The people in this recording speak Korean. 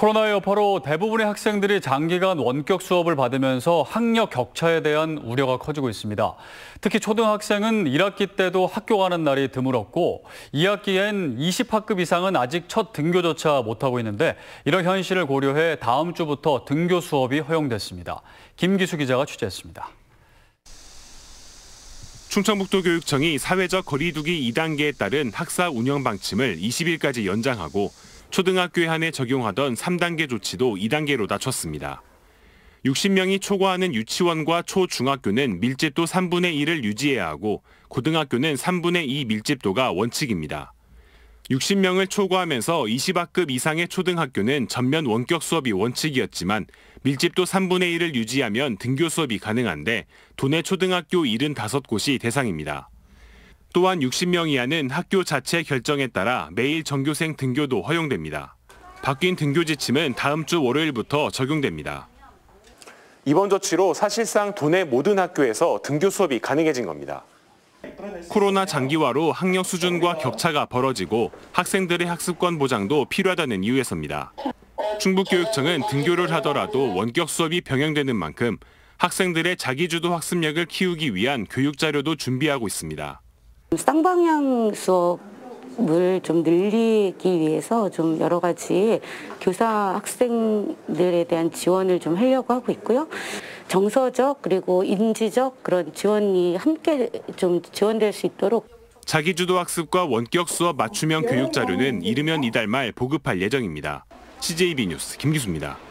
코로나 여파로 대부분의 학생들이 장기간 원격 수업을 받으면서 학력 격차에 대한 우려가 커지고 있습니다. 특히 초등학생은 1학기 때도 학교 가는 날이 드물었고 2학기엔 20학급 이상은 아직 첫 등교조차 못하고 있는데 이런 현실을 고려해 다음 주부터 등교 수업이 허용됐습니다. 김기수 기자가 취재했습니다. 충청북도 교육청이 사회적 거리두기 2단계에 따른 학사 운영 방침을 20일까지 연장하고 초등학교에 한해 적용하던 3단계 조치도 2단계로 낮췄습니다. 60명이 초과하는 유치원과 초중학교는 밀집도 3분의 1을 유지해야 하고 고등학교는 3분의 2 밀집도가 원칙입니다. 60명을 초과하면서 20학급 이상의 초등학교는 전면 원격 수업이 원칙이었지만 밀집도 3분의 1을 유지하면 등교 수업이 가능한데 도내 초등학교 75곳이 대상입니다. 또한 60명 이하는 학교 자체 결정에 따라 매일 전교생 등교도 허용됩니다. 바뀐 등교 지침은 다음 주 월요일부터 적용됩니다. 이번 조치로 사실상 도내 모든 학교에서 등교 수업이 가능해진 겁니다. 코로나 장기화로 학력 수준과 격차가 벌어지고 학생들의 학습권 보장도 필요하다는 이유에서입니다. 충북교육청은 등교를 하더라도 원격 수업이 병행되는 만큼 학생들의 자기주도 학습력을 키우기 위한 교육 자료도 준비하고 있습니다. 쌍방향 수업을 좀 늘리기 위해서 좀 여러 가지 교사 학생들에 대한 지원을 좀 하려고 하고 있고요. 정서적 그리고 인지적 그런 지원이 함께 좀 지원될 수 있도록 자기주도 학습과 원격 수업 맞춤형 교육 자료는 이르면 이달 말 보급할 예정입니다. CJB 뉴스 김기수입니다.